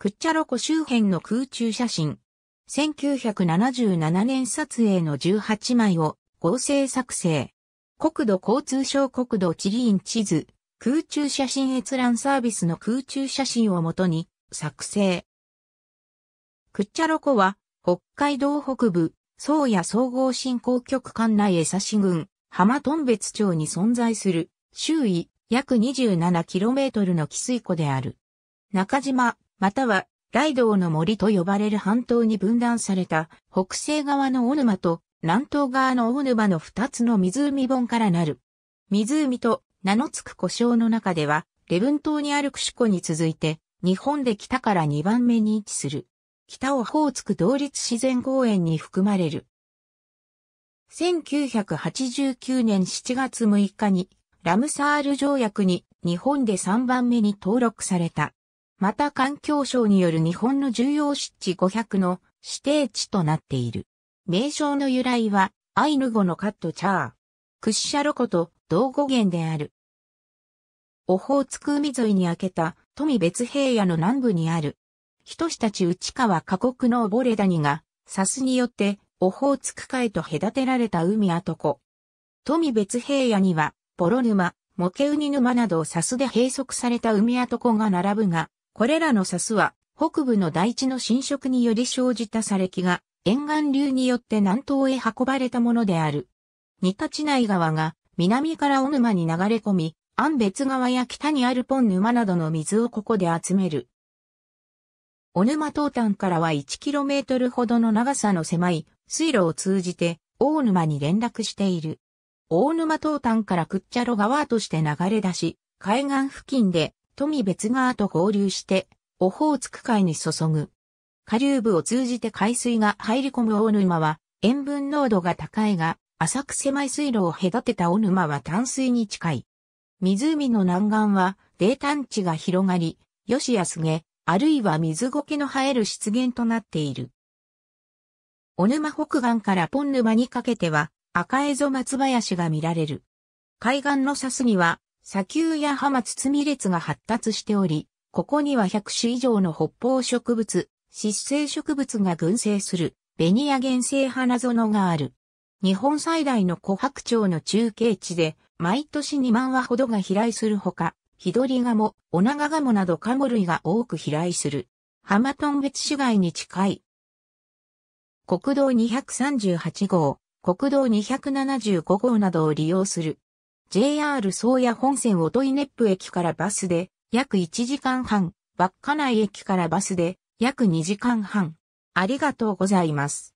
クッチャロコ周辺の空中写真。1977年撮影の18枚を合成作成。国土交通省国土地理院地図、空中写真閲覧サービスの空中写真をもとに作成。クッチャロコは北海道北部、宗谷総合振興局管内江差郡、浜頓別町に存在する周囲約 27km の汽水湖である。中島、または雷道の森と呼ばれる半島に分断された北西側のヌ沼と南東側の大沼の二つの湖本からなる。湖と名の付く湖障の中では、レブン島にあるクシコに続いて、日本で北から二番目に位置する。北をホーツク同立自然公園に含まれる。1989年7月6日に、ラムサール条約に日本で3番目に登録された。また環境省による日本の重要湿地500の指定地となっている。名称の由来は、アイヌ語のカットチャー、クッシャロコと同語源である。オホーツク海沿いに開けた富別平野の南部にある、人たち内川過酷の溺れ谷が、サスによってオホーツク海と隔てられた海跡湖。富別平野には、ボロ沼、モケウニ沼などをサスで閉塞された海跡湖が並ぶが、これらの砂スは、北部の大地の侵食により生じた砂礫が、沿岸流によって南東へ運ばれたものである。二タチ内川が、南から小沼に流れ込み、安別川や北にあるポン沼などの水をここで集める。小沼東端からは 1km ほどの長さの狭い水路を通じて大沼に連絡している。大沼東端からクッチャロ川として流れ出し、海岸付近で富別川と合流して、オホーツク海に注ぐ。下流部を通じて海水が入り込む大沼は、塩分濃度が高いが、浅く狭い水路を隔てた大沼は淡水に近い。湖の南岸は、泥炭地が広がり、吉やげ。あるいは水苔の生える湿原となっている。お沼北岸からポン沼にかけては、赤蝦夷松林が見られる。海岸のサスは、砂丘や浜包み列が発達しており、ここには100種以上の北方植物、湿生植物が群生する、ベニア原生花園がある。日本最大の琥珀町の中継地で、毎年2万羽ほどが飛来するほか、ヒドリガモ、オナガガモなどカモ類が多く飛来する。浜トン別市街に近い。国道238号、国道275号などを利用する JR 宗谷本線音威ネップ駅からバスで約1時間半、稚内駅からバスで約2時間半。ありがとうございます。